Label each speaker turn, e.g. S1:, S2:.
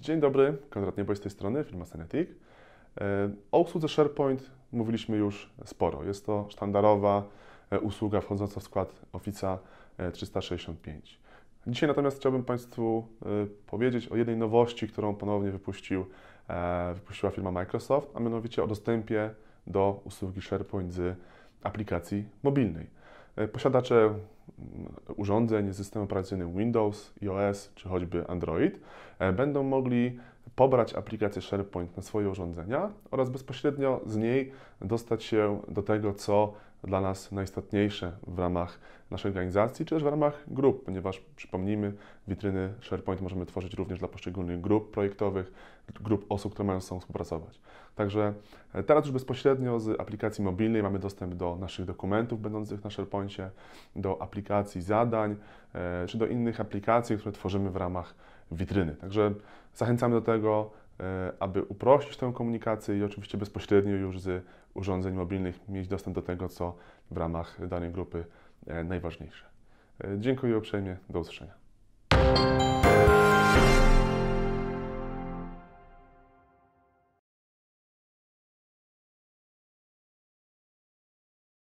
S1: Dzień dobry, Konrad Niebo z tej strony, firma Senetic. E, o usłudze SharePoint mówiliśmy już sporo. Jest to sztandarowa e, usługa wchodząca w skład Office 365. Dzisiaj natomiast chciałbym Państwu e, powiedzieć o jednej nowości, którą ponownie wypuścił, wypuściła firma Microsoft, a mianowicie o dostępie do usługi SharePoint z aplikacji mobilnej. Posiadacze urządzeń z systemem operacyjnym Windows, iOS czy choćby Android, e, będą mogli pobrać aplikację SharePoint na swoje urządzenia oraz bezpośrednio z niej dostać się do tego, co dla nas najistotniejsze w ramach naszej organizacji, czy też w ramach grup, ponieważ przypomnijmy, witryny SharePoint możemy tworzyć również dla poszczególnych grup projektowych, grup osób, które mają ze sobą współpracować. Także e, teraz już bezpośrednio z aplikacji mobilnej mamy dostęp do naszych dokumentów będących na SharePointie, do aplikacji zadań, e, czy do innych aplikacji, które tworzymy w ramach witryny. Także zachęcamy do tego, e, aby uprościć tę komunikację i oczywiście bezpośrednio już z urządzeń mobilnych mieć dostęp do tego, co w ramach danej grupy e, najważniejsze. E, dziękuję uprzejmie, do usłyszenia.